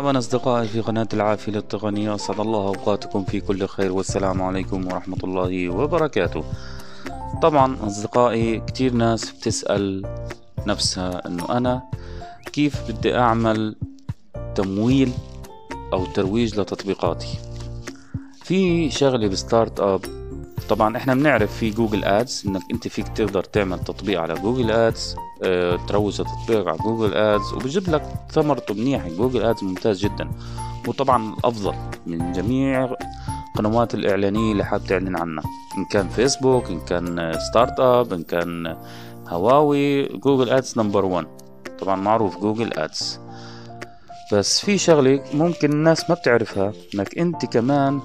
مرحبا أصدقائي في قناة العافية التقنية أسعد الله أوقاتكم في كل خير والسلام عليكم ورحمة الله وبركاته طبعا أصدقائي كتير ناس بتسأل نفسها أنه أنا كيف بدي أعمل تمويل أو ترويج لتطبيقاتي في شغلة بستارت أب طبعا احنا بنعرف في جوجل ادز انك انت فيك تقدر تعمل تطبيق على جوجل ادز آه، تروج لتطبيقك على جوجل ادز وبيجيب لك ثمرته منيح جوجل ادز ممتاز جدا وطبعا الافضل من جميع قنوات الإعلانية اللي حاب تعلن عنها إن كان فيسبوك إن كان ستارت أب إن كان هواوي جوجل أدز نمبر ون طبعا معروف جوجل أدز بس في شغلة ممكن الناس ما بتعرفها إنك أنت كمان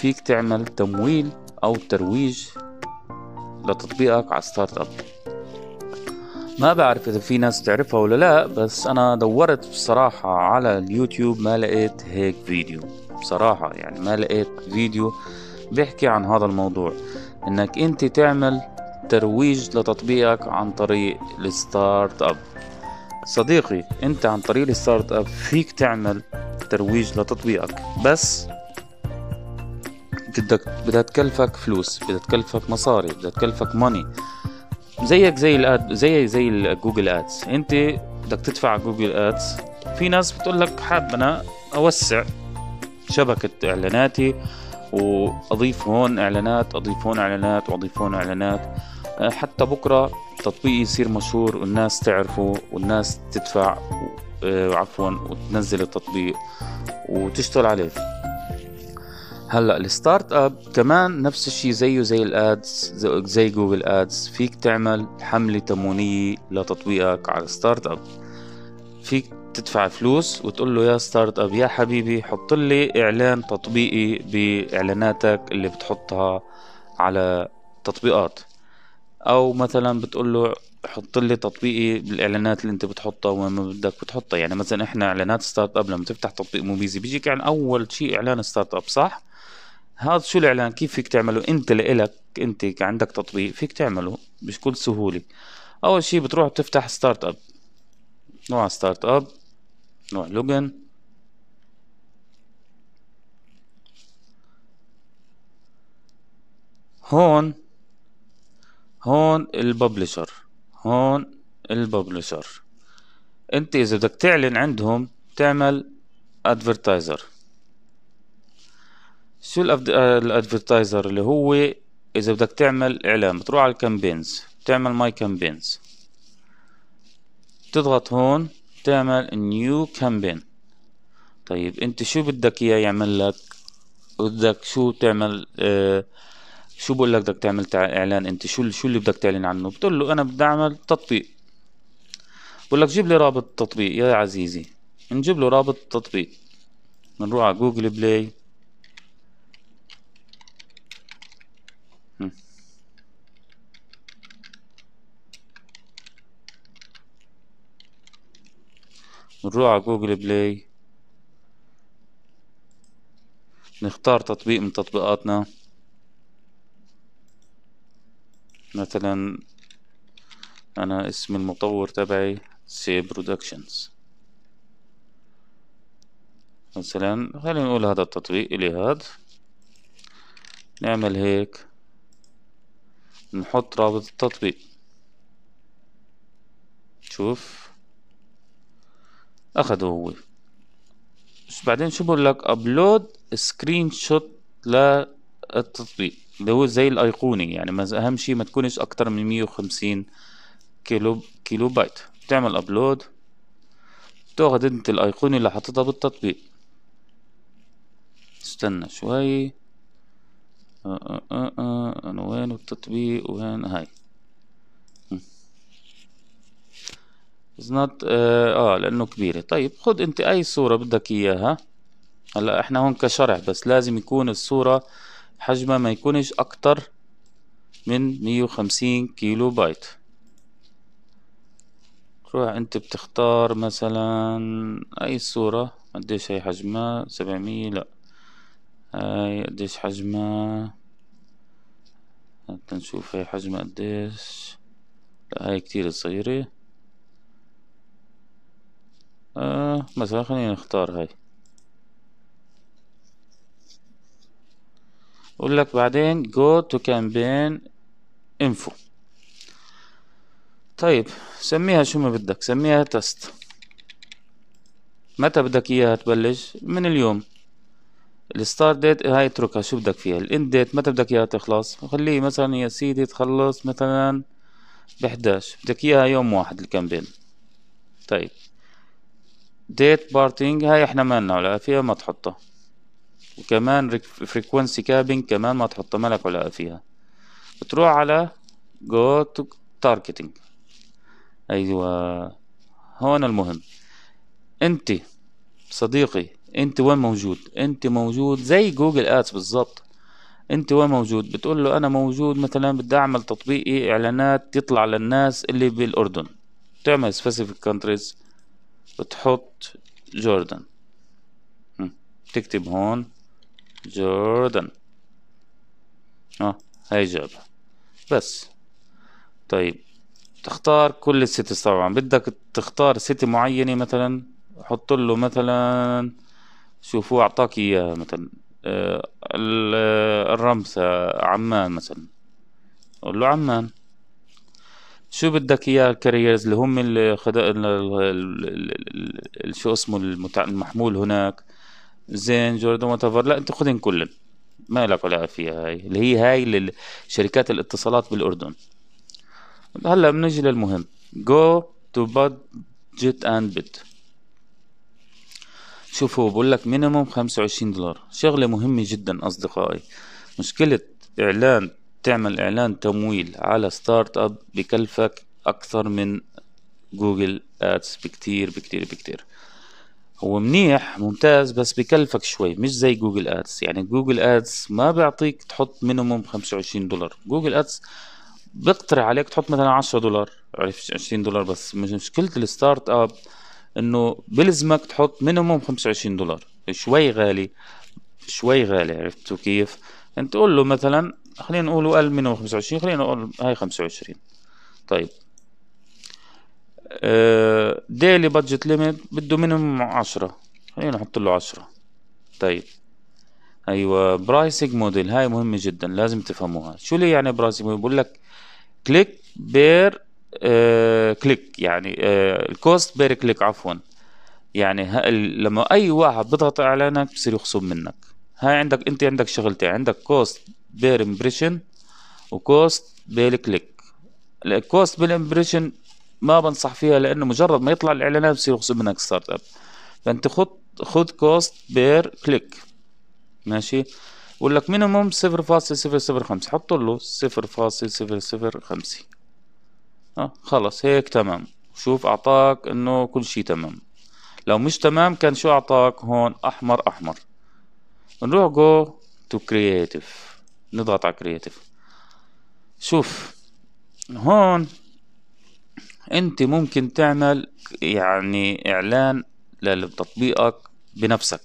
فيك تعمل تمويل أو ترويج لتطبيقك على ستارت أب ما بعرف اذا في ناس تعرفها ولا لا بس انا دورت بصراحة على اليوتيوب ما لقيت هيك فيديو بصراحة يعني ما لقيت فيديو بيحكي عن هذا الموضوع انك انت تعمل ترويج لتطبيقك عن طريق الستارت اب صديقي انت عن طريق الستارت اب فيك تعمل ترويج لتطبيقك بس بدك بدها تكلفك فلوس بدها تكلفك مصاري بدها تكلفك ماني زيك زي الاد زي زي الجوجل ادز انت بدك تدفع جوجل ادز في ناس بتقول لك حاب انا اوسع شبكه اعلاناتي واضيف هون اعلانات اضيف هون اعلانات واضيف هون اعلانات آه، حتى بكره تطبيقي يصير مشهور والناس تعرفه والناس تدفع آه، عفوا وتنزل التطبيق وتشتغل عليه هلا الستارت اب كمان نفس الشيء زيه زي الادز زي جوجل ادز فيك تعمل حمله تمونيه لتطبيقك على ستارت اب فيك تدفع فلوس وتقول له يا ستارت اب يا حبيبي حط لي اعلان تطبيقي باعلاناتك اللي بتحطها على تطبيقات او مثلا بتقول له حط لي تطبيقي بالاعلانات اللي انت بتحطها وين ما بدك بتحطها يعني مثلا احنا اعلانات ستارت اب لما تفتح تطبيق موبيزي بيجيك يعني اول شيء اعلان ستارت اب صح هذا شو الاعلان كيف فيك تعمله انت لإلك انت عندك تطبيق فيك تعمله بكل سهوله اول شي بتروح بتفتح ستارت اب نوع ستارت اب نوع لوجن هون هون الببلشر هون الببلشر انت اذا بدك تعلن عندهم تعمل ادفرتايزر شو آه، الادفرتايزر اللي هو اذا بدك تعمل اعلان بتروح على الكامبينز بتعمل ماي كامبينز بتضغط هون تعمل نيو كامبين طيب انت شو بدك اياه يعمل لك بدك شو تعمل آه شو بقول لك بدك تعمل اعلان انت شو شو اللي بدك تعلن عنه بتقول له انا بدي اعمل تطبيق بقول لك جيب لي رابط التطبيق يا عزيزي نجيب له رابط التطبيق بنروح على جوجل بلاي نروح على جوجل بلاي نختار تطبيق من تطبيقاتنا مثلا انا اسم المطور تبعي سي برودكشنز مثلا خلينا نقول هذا التطبيق الي هاد نعمل هيك نحط رابط التطبيق شوف اخده هو بس بعدين شو بقول لك ابلود سكرين شوت للتطبيق اللي هو زي الايقوني يعني اهم شيء ما تكونش اكتر من 150 كيلو كيلو بايت بتعمل ابلود بتاخذ انت الايقونة اللي حاططها بالتطبيق استنى شوي اه اه اه اه انا وين التطبيق وين هاي is نوت uh, اه لانه كبيره طيب خد انت اي صوره بدك اياها هلا احنا هون كشرح بس لازم يكون الصوره حجمها ما يكونش اكتر من 150 كيلو بايت تروح انت بتختار مثلا اي صورة قديش هي حجمها سبعمية لا هاي قديش حجمها حتى نشوف هي حجمها قديش لا هاي كتير صغيرة آه مثلا خلينا نختار هاي اقول لك بعدين go to campaign info طيب سميها شو ما بدك سميها تست متى بدك اياها تبلش من اليوم الستارت ديت هاي اتركها شو بدك فيها الاند ديت متى بدك اياها تخلص خليه مثلا يا سيدي تخلص مثلا ب 11 بدك اياها يوم واحد الكامبين طيب ديت بارتينج هاي احنا مالنا ولا فيها ما تحطها وكمان فريكونسي كابينج كمان ما تحطها مالك ولا فيها بتروح على جو تو تاركتينج ايوه هون المهم انت صديقي انت وين موجود انت موجود زي جوجل ادز بالظبط انت وين موجود بتقول له انا موجود مثلا بدي اعمل تطبيقي اعلانات يطلع للناس اللي بالاردن تعمل سبيسيفيك كونتريز بتحط جوردن تكتب هون جوردن اه هاي جابها بس طيب تختار كل السيتيز طبعا بدك تختار سيتي معينة مثلا حط له مثلا شوفوا اعطاك اياها مثلا آه, آه، الرمسة عمان مثلا قول له عمان شو بدك اياه الكاريرز اللي هم اللي الخد... شو اسمه المتع... المحمول هناك زين جوردن واتفر لا انت خذهم كلهم ما لك علاقه فيها هاي اللي هي هاي شركات الاتصالات بالاردن هلا بنجي للمهم جو تو بادجت اند بيت شوفوا بقول لك مينيموم 25 دولار شغله مهمه جدا اصدقائي مشكله اعلان تعمل إعلان تمويل على ستارت أب بكلفك أكثر من جوجل ادز بكتير بكتير بكتير هو منيح ممتاز بس بكلفك شوي مش زي جوجل ادز يعني جوجل ادز ما بيعطيك تحط مينيموم 25 دولار جوجل ادز بيقترح عليك تحط مثلا 10 دولار 20 دولار بس مش مشكلة الستارت اب انه بلزمك تحط مينيموم 25 دولار شوي غالي شوي غالي عرفتوا كيف انت تقول له مثلا خلينا نقول اقل من 25 خلينا نقول هاي 25 طيب ديلي بادجت ليميت بده مينيمم 10 خلينا نحط له 10 طيب ايوه برايسنج موديل هاي مهمه جدا لازم تفهموها شو اللي يعني برايسنج موديل بقول لك كليك بير كليك يعني الكوست بير كليك عفوا يعني لما اي واحد بيضغط على اعلانك بصير يخصم منك هاي عندك انت عندك شغلتين عندك كوست بير امبريشن وكوست بالكليك الكوست امبريشن ما بنصح فيها لانه مجرد ما يطلع الاعلانات بصير يخصم منك ستارت اب فانت خد خد كوست بير كليك ماشي بقول لك مينيموم 0.005 حط له 0.005 اه خلص هيك تمام شوف اعطاك انه كل شيء تمام لو مش تمام كان شو اعطاك هون احمر احمر نروح جو تو كرييتيف نضغط على كرياتيف شوف هون انت ممكن تعمل يعني اعلان لتطبيقك بنفسك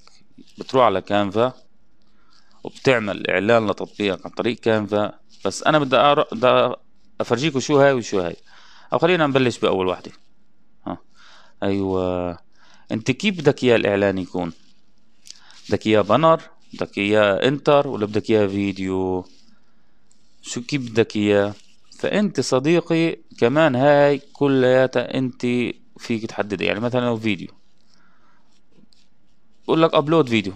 بتروح على كانفا وبتعمل اعلان لتطبيقك عن طريق كانفا بس انا بدي أر... بدي افرجيكم شو هاي وشو هاي او خلينا نبلش باول وحده ها ايوه انت كيف بدك اياه الاعلان يكون بدك اياه بانر بدك اياه انتر ولا بدك اياه فيديو شو كيف بدك اياه فانت صديقي كمان هاي كلياتها انت فيك تحددها يعني مثلا لو فيديو بقول لك ابلود فيديو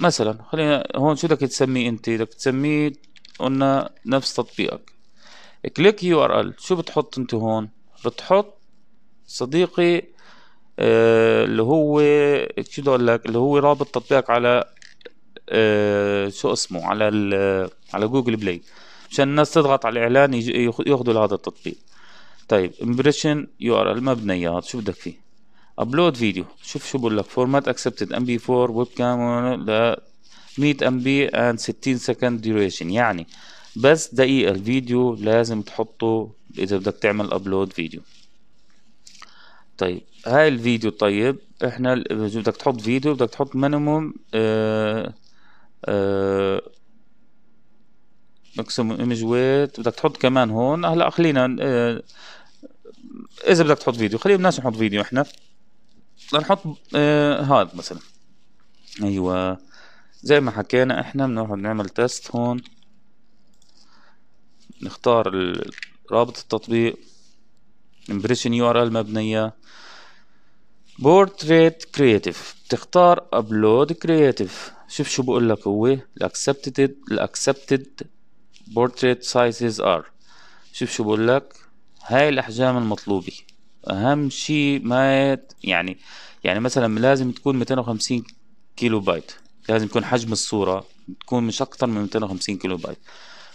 مثلا خلينا هون شو بدك تسميه انت بدك تسميه قلنا نفس تطبيقك كليك يو ار ال شو بتحط انت هون بتحط صديقي آه، اللي هو شو بدي اقول لك اللي هو رابط تطبيقك على آه، شو اسمه على على جوجل بلاي عشان الناس تضغط على الاعلان ياخذوا هذا التطبيق طيب امبريشن يو ار ال ما بدنا اياه شو بدك فيه ابلود فيديو شوف شو بقول لك فورمات اكسبتد ام بي 4 ويب كام ل 100 ام بي اند 60 سكند ديوريشن يعني بس دقيقه الفيديو لازم تحطه اذا بدك تعمل ابلود فيديو طيب هاي الفيديو طيب احنا بدك تحط فيديو بدك تحط مينيموم اه ماكسيموم أه، ايمج ويت بدك تحط كمان هون هلا خلينا أه، اذا بدك تحط فيديو خلينا الناس نحط فيديو احنا نحط أه، هذا مثلا ايوه زي ما حكينا احنا بنروح نعمل تيست هون نختار رابط التطبيق امبريشن يو ار ال مبنيه بورتريت كرييتيف تختار ابلود كرييتيف شوف شو بقول لك هو الاكسبتد الاكسبتد بورتريت سايزز ار شوف شو بقول لك هاي الاحجام المطلوبه اهم شيء ما يعني يعني مثلا لازم تكون 250 كيلو بايت لازم يكون حجم الصوره تكون مش اكثر من 250 كيلو بايت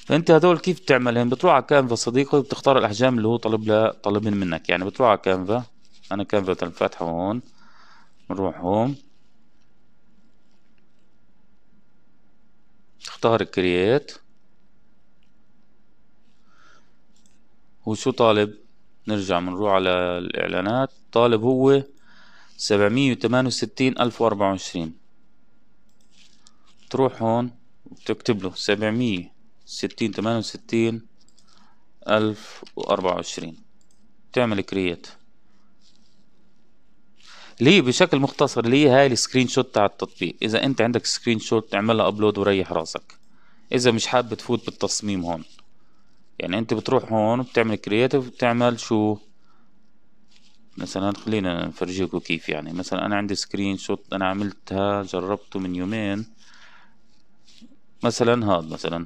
فانت هذول كيف بتعملهم بتروح على كانفا صديقي وبتختار الاحجام اللي هو طلب لها طالبين منك يعني بتروح على كانفا انا كانفا فاتحه هون بنروح هون اختار كرييت وشو طالب نرجع منروح على الاعلانات طالب هو سبعمية وثمانية وستين الف واربعة وعشرين تروح هون وتكتب له سبعمية ستين ثمانية وستين الف واربعة وعشرين تعمل كرييت ليه بشكل مختصر ليه هاي السكرين شوت تاع التطبيق اذا انت عندك سكرين شوت اعملها ابلود وريح راسك اذا مش حابب تفوت بالتصميم هون يعني انت بتروح هون بتعمل كرياتيف بتعمل شو مثلا خلينا نفرجيكم كيف يعني مثلا انا عندي سكرين شوت انا عملتها جربته من يومين مثلا هذا مثلا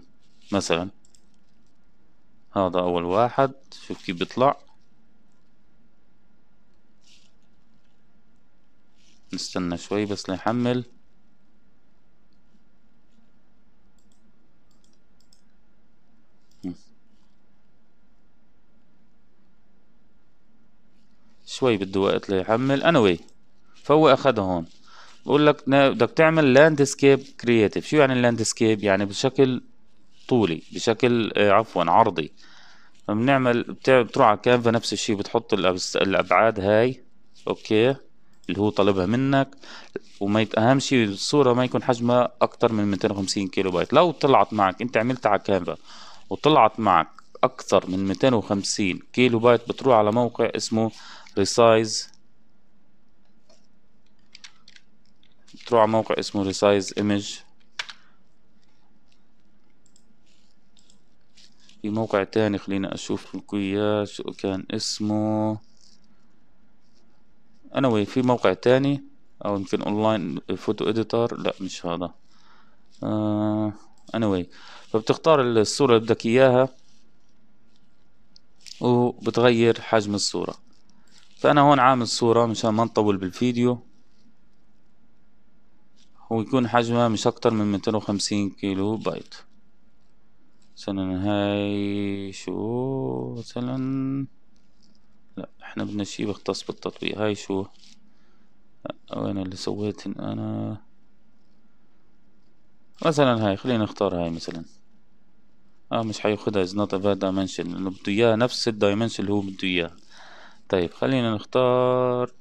مثلا هذا اول واحد شوف كيف بيطلع نستنى شوي بس ليحمل شوي بده وقت ليحمل انوي فهو اخذها هون بقول لك بدك تعمل لاندسكيب كرييتيف شو يعني اللاندسكيب يعني بشكل طولي بشكل آه، عفوا عرضي فبنعمل بتروح على كانفا نفس الشيء بتحط الابعاد هاي اوكي اللي هو طلبها منك وما اهم شيء الصوره ما يكون حجمها اكثر من 250 كيلو بايت لو طلعت معك انت عملتها على كانفا وطلعت معك اكثر من 250 كيلو بايت بتروح على موقع اسمه ريسايز بتروح على موقع اسمه ريسايز ايمج في موقع تاني خلينا اشوف لكم اياه شو كان اسمه واي في موقع تاني او يمكن اونلاين فوتو اديتر لا مش هذا انا آه، واي فبتختار الصورة اللي بدك اياها وبتغير حجم الصورة فانا هون عامل صورة مشان ما نطول بالفيديو ويكون حجمها مش اكتر من 250 كيلو بايت مثلا هاي شو مثلا لا احنا بدنا شي بختص بالتطبيق هاي شو وين اللي سويت إن انا مثلا هاي خلينا نختار هاي مثلا اه مش حياخدها از نوت افاد دايمنشن لانه بده اياه نفس الدايمنشن اللي هو بده اياه طيب خلينا نختار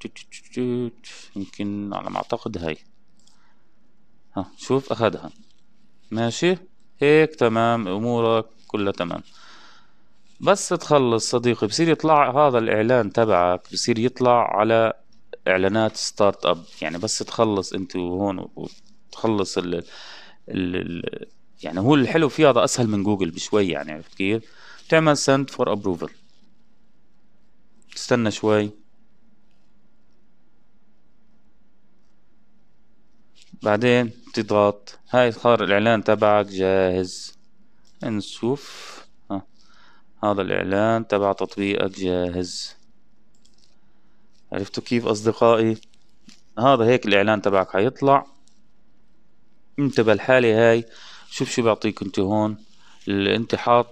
يمكن على ما اعتقد هاي ها شوف اخدها ماشي هيك تمام امورك كلها تمام بس تخلص صديقي بصير يطلع هذا الاعلان تبعك بصير يطلع على اعلانات ستارت اب يعني بس تخلص انت وهون وتخلص ال ال, يعني هو الحلو فيه هذا اسهل من جوجل بشوي يعني عرفت كيف بتعمل سنت فور ابروفل تستنى شوي بعدين تضغط هاي صار الاعلان تبعك جاهز نشوف هذا الإعلان تبع تطبيقك جاهز عرفتوا كيف أصدقائي هذا هيك الإعلان تبعك حيطلع انتبه الحالة هاي شوف شو بيعطيك انت هون اللي انت حاط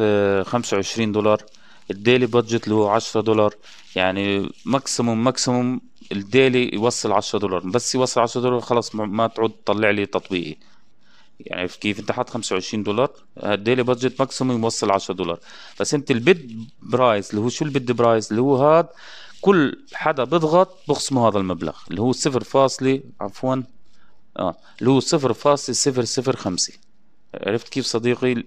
آه، خمسة وعشرين دولار الديلي بادجت له عشرة دولار يعني ماكسيموم ماكسيموم الديلي يوصل عشرة دولار بس يوصل عشرة دولار خلص ما تعود تطلع لي تطبيقي يعني كيف انت حاط 25 دولار الديلي بادجت ماكسيموم يوصل 10 دولار بس انت البيد برايس اللي هو شو البيد برايس اللي هو هاد كل حدا بيضغط بخصمه هذا المبلغ اللي هو 0 فاصلي عفوا اه اللي هو 0 فاصلي 005 عرفت كيف صديقي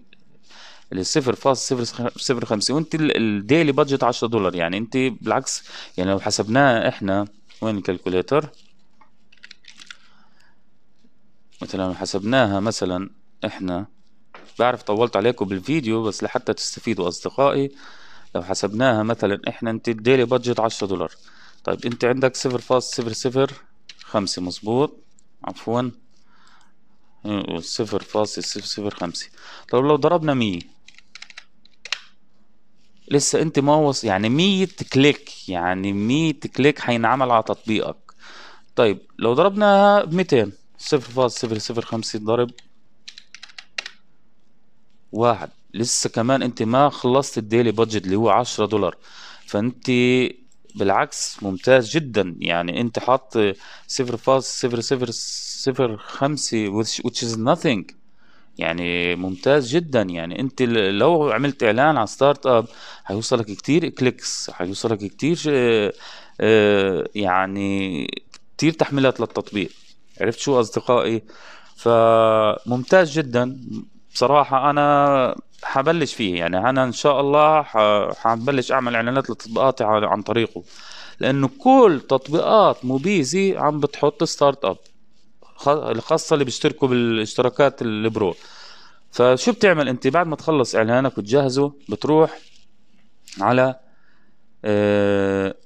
الصفر فاصل صفر صفر وانت الديلي بادجت 10 دولار يعني انت بالعكس يعني لو حسبناه احنا وين الكالكوليتر مثلا لو حسبناها مثلا احنا بعرف طولت عليكم بالفيديو بس لحتى تستفيدوا اصدقائي لو حسبناها مثلا احنا انت الديلي بادجت 10 دولار طيب انت عندك صفر صفر صفر خمسة مظبوط عفوا صفر فاصل صفر صفر خمسة طب لو ضربنا مية لسه انت ما وصل يعني مية كليك يعني مية كليك هينعمل على تطبيقك طيب لو ضربناها 200 صفر فاصل صفر صفر خمسة ضرب واحد لسه كمان انت ما خلصت الديلي بادجت اللي هو عشرة دولار فانت بالعكس ممتاز جدا يعني انت حاط صفر فاصل صفر صفر صفر خمسة which is nothing يعني ممتاز جدا يعني انت لو عملت اعلان على ستارت اب هيوصلك كتير كليكس هيوصلك كتير آه، آه، يعني كتير تحميلات للتطبيق عرفت شو اصدقائي فممتاز جدا بصراحة أنا حبلش فيه يعني أنا إن شاء الله حبلش أعمل إعلانات لتطبيقاتي عن طريقه لأنه كل تطبيقات موبيزي عم بتحط ستارت أب الخاصه اللي بيشتركوا بالاشتراكات البرو فشو بتعمل أنت بعد ما تخلص إعلانك وتجهزه بتروح على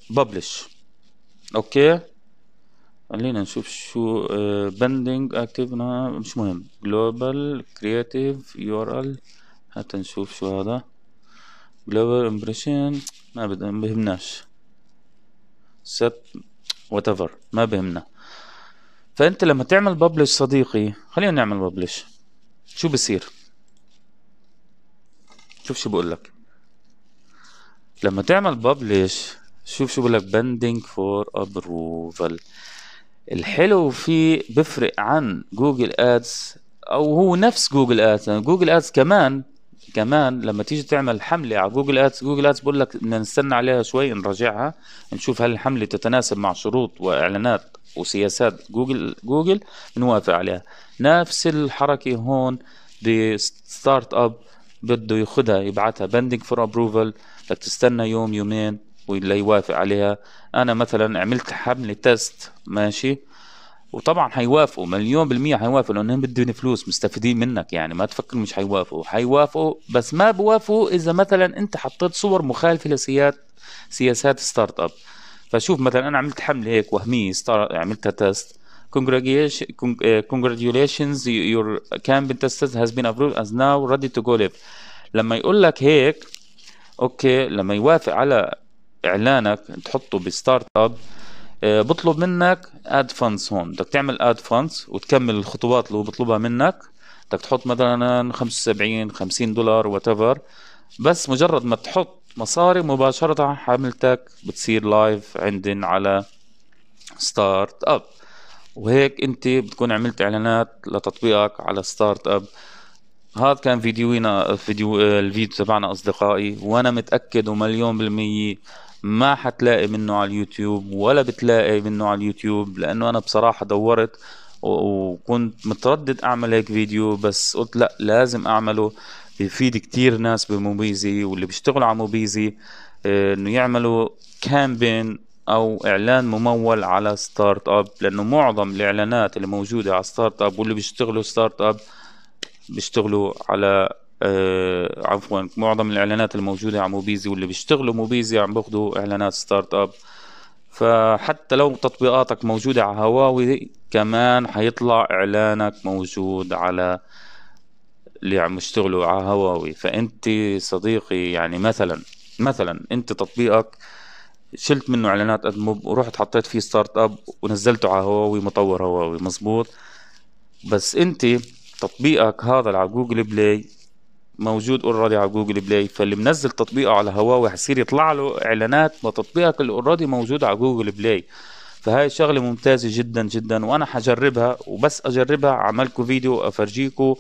ببلش آه، أوكي خلينا نشوف شو بندنج آه، اكتف مش مهم جلوبال كرياتيف يو ار ال حتى نشوف شو هذا جلوبال امبريشن ما بدنا بهمناش سب وات ايفر ما بهمنا فانت لما تعمل ببلش صديقي خلينا نعمل ببلش شو بصير شوف شو بقول لك لما تعمل ببلش شوف شو بقول لك بندنج فور ابروفال الحلو في بفرق عن جوجل ادز او هو نفس جوجل ادز يعني جوجل ادز كمان كمان لما تيجي تعمل حمله على جوجل ادز جوجل ادز بقول لك بدنا نستنى عليها شوي نراجعها نشوف هل الحمله تتناسب مع شروط واعلانات وسياسات جوجل جوجل بنوافق عليها نفس الحركه هون بستارت اب بده ياخذها يبعثها بندنج فور ابروفل بدك تستنى يوم يومين ولا يوافق عليها انا مثلا عملت حمله تيست ماشي وطبعا حيوافقوا مليون بالمية حيوافقوا لانهم بدهم فلوس مستفيدين منك يعني ما تفكر مش حيوافقوا حيوافقوا بس ما بوافقوا اذا مثلا انت حطيت صور مخالفة لسياسات سياسات ستارت اب فشوف مثلا انا عملت حملة هيك وهمية عملتها تيست آه، congratulations your campaign test has been approved as now ready to go live لما يقول لك هيك اوكي لما يوافق على اعلانك تحطه بستارت اب آه، بطلب منك اد فاندز هون بدك تعمل اد فاندز وتكمل الخطوات اللي هو بطلبها منك بدك تحط مثلا 75 50 دولار وات بس مجرد ما تحط مصاري مباشرة حملتك بتصير لايف عندن على ستارت اب وهيك انت بتكون عملت اعلانات لتطبيقك على ستارت اب هذا كان فيديونا فيديو آه، الفيديو تبعنا اصدقائي وانا متاكد ومليون بالمية ما حتلاقي منه على اليوتيوب ولا بتلاقي منه على اليوتيوب لانه انا بصراحه دورت وكنت متردد اعمل هيك فيديو بس قلت لا لازم اعمله بيفيد كتير ناس بموبيزي واللي بيشتغلوا على موبيزي آه، انه يعملوا كامبين او اعلان ممول على ستارت اب لانه معظم الاعلانات اللي موجوده على ستارت اب واللي بيشتغلوا ستارت اب بيشتغلوا على آه، عفوا معظم الاعلانات الموجوده على موبيزي واللي بيشتغلوا موبيزي عم باخذوا اعلانات ستارت اب فحتى لو تطبيقاتك موجوده على هواوي كمان حيطلع اعلانك موجود على اللي عم يشتغلوا على هواوي فانت صديقي يعني مثلا مثلا انت تطبيقك شلت منه اعلانات ادموب ورحت حطيت فيه ستارت اب ونزلته على هواوي مطور هواوي مزبوط بس انت تطبيقك هذا على جوجل بلاي موجود اوريدي على جوجل بلاي فاللي منزل تطبيقه على هواوي هيصير يطلع له اعلانات لتطبيقك تطبيقك اللي اوريدي موجود على جوجل بلاي فهاي شغلة ممتازة جدا جدا وانا حجربها وبس اجربها عملكو فيديو افرجيكو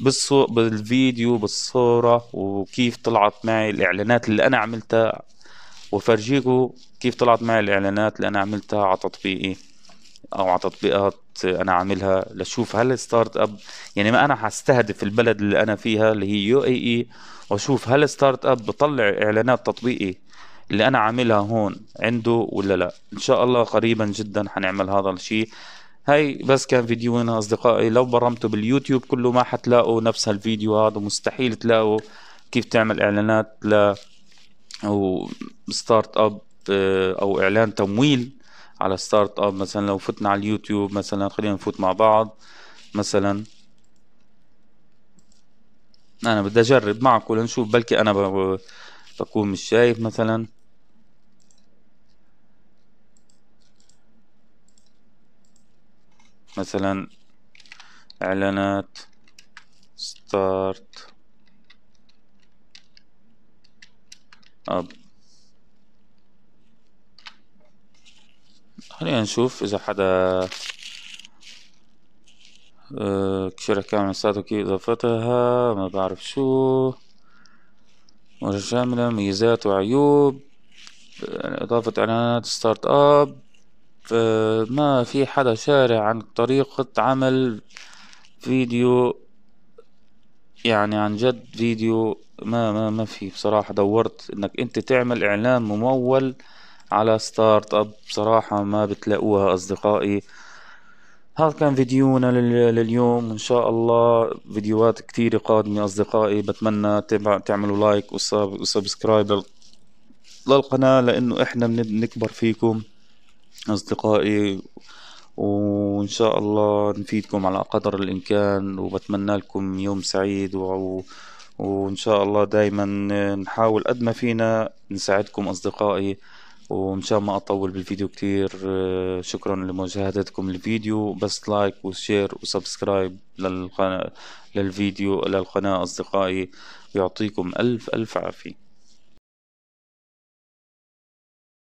بالصو... بالفيديو بالصورة وكيف طلعت معي الاعلانات اللي انا عملتها وفرجيكو كيف طلعت معي الاعلانات اللي انا عملتها على تطبيقي او على تطبيقات انا عاملها لشوف هل ستارت اب يعني ما انا هستهدف البلد اللي انا فيها اللي هي يو اي اي واشوف هل ستارت اب بطلع اعلانات تطبيقي اللي انا عاملها هون عنده ولا لا ان شاء الله قريبا جدا حنعمل هذا الشيء هاي بس كان فيديو هنا اصدقائي لو برمته باليوتيوب كله ما حتلاقوا نفس هالفيديو هذا ومستحيل تلاقوا كيف تعمل اعلانات ل او ستارت اب آه، او اعلان تمويل على ستارت اب مثلا لو فتنا على اليوتيوب مثلا خلينا نفوت مع بعض مثلا انا بدي اجرب معكم لنشوف بلكي انا بكون مش شايف مثلا مثلا اعلانات ستارت اب خلينا نشوف اذا حدا شركة آه، من كيف إضافتها ما بعرف شو شاملة ميزات وعيوب يعني إضافة إعلانات ستارت أب آه، ما في حدا شارع عن طريقة عمل فيديو يعني عن جد فيديو ما ما ما في بصراحة دورت إنك أنت تعمل إعلان ممول على ستارت اب بصراحة ما بتلاقوها اصدقائي هذا كان فيديونا لليوم ان شاء الله فيديوهات كتير قادمة اصدقائي بتمنى تبع تعملوا لايك وسبسكرايب للقناة لانه احنا بنكبر فيكم اصدقائي وان شاء الله نفيدكم على قدر الامكان وبتمنى لكم يوم سعيد و... وان شاء الله دايما نحاول قد ما فينا نساعدكم اصدقائي ومشان ما اطول بالفيديو كتير آه، شكرا لمشاهدتكم الفيديو بس لايك وشير وسبسكرايب للقناة للفيديو للقناة اصدقائي يعطيكم الف الف عافية